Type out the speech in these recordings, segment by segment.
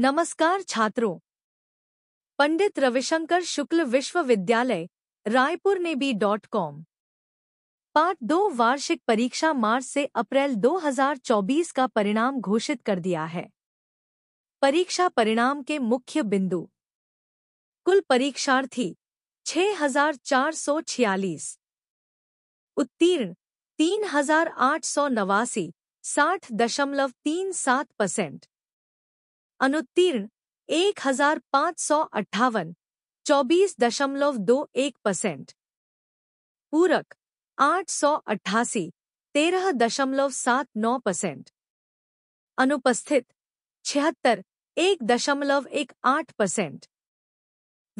नमस्कार छात्रों पंडित रविशंकर शुक्ल विश्वविद्यालय रायपुर ने बी डॉट कॉम पार्ट दो वार्षिक परीक्षा मार्च से अप्रैल 2024 का परिणाम घोषित कर दिया है परीक्षा परिणाम के मुख्य बिंदु कुल परीक्षार्थी 6,446 हजार चार सौ छियालीस उत्तीर्ण तीन हजार आठ सौ नवासी साठ दशमलव तीन सात परसेंट अनुत्तीर्ण एक हजार पांच सौ अट्ठावन चौबीस दशमलव दो एक परसेंट पूरक आठ सौ अट्ठासी तेरह दशमलव सात नौ परसेंट अनुपस्थित छिहत्तर एक दशमलव एक आठ परसेंट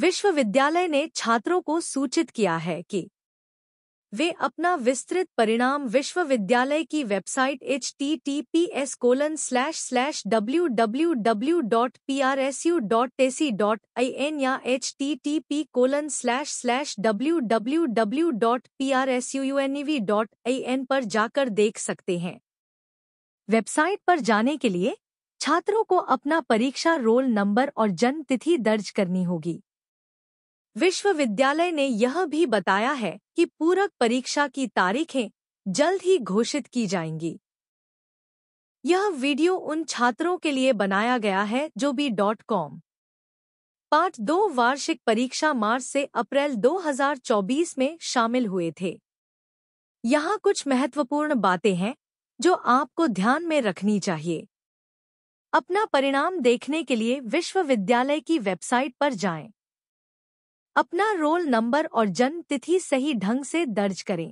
विश्वविद्यालय ने छात्रों को सूचित किया है कि वे अपना विस्तृत परिणाम विश्वविद्यालय की website H T T P S colon slash slash W W W dot P R S U dot A C dot I N या H T T P colon slash slash W W W dot P R S U U N E V dot I N पर जाकर देख सकते हैं website पर जाने के लिए छात्रों को अपना परीक्षा रोल नंबर और जन्म तिथि दर्ज करनी होगी विश्वविद्यालय ने यह भी बताया है कि पूरक परीक्षा की तारीखें जल्द ही घोषित की जाएंगी यह वीडियो उन छात्रों के लिए बनाया गया है जो बी डॉट कॉम पाठ दो वार्षिक परीक्षा मार्च से अप्रैल 2024 में शामिल हुए थे यहाँ कुछ महत्वपूर्ण बातें हैं जो आपको ध्यान में रखनी चाहिए अपना परिणाम देखने के लिए विश्वविद्यालय की वेबसाइट पर जाएं। अपना रोल नंबर और जन्म तिथि सही ढंग से दर्ज करें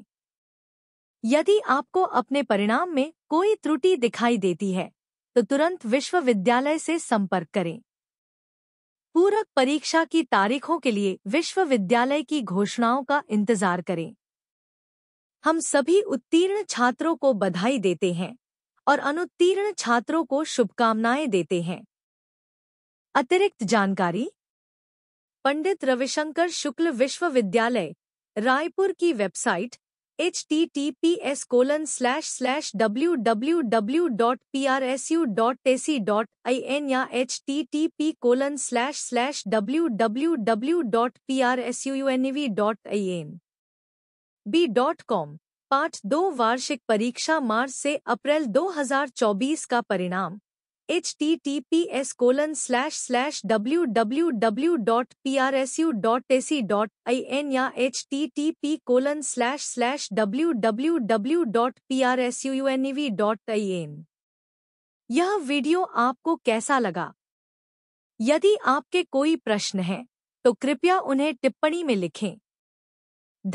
यदि आपको अपने परिणाम में कोई त्रुटि दिखाई देती है तो तुरंत विश्वविद्यालय से संपर्क करें पूरक परीक्षा की तारीखों के लिए विश्वविद्यालय की घोषणाओं का इंतजार करें हम सभी उत्तीर्ण छात्रों को बधाई देते हैं और अनुत्तीर्ण छात्रों को शुभकामनाएं देते हैं अतिरिक्त जानकारी पंडित रविशंकर शुक्ल विश्वविद्यालय रायपुर की website H T T P S colon slash slash W W W dot P R S U dot A C dot I N या H T T P colon slash slash W W W dot P R S U U N V dot I N B dot com पाठ दो वार्षिक परीक्षा मार्च से अप्रैल 2024 का परिणाम H T T P S colon slash slash W W W dot P R S U dot A C dot I N या H T T P colon slash slash W W W dot P R S U U N E V dot I N यह video आपको कैसा लगा यदि आपके कोई प्रश्न हैं तो कृपया उन्हें टिप्पणी में लिखें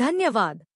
धन्यवाद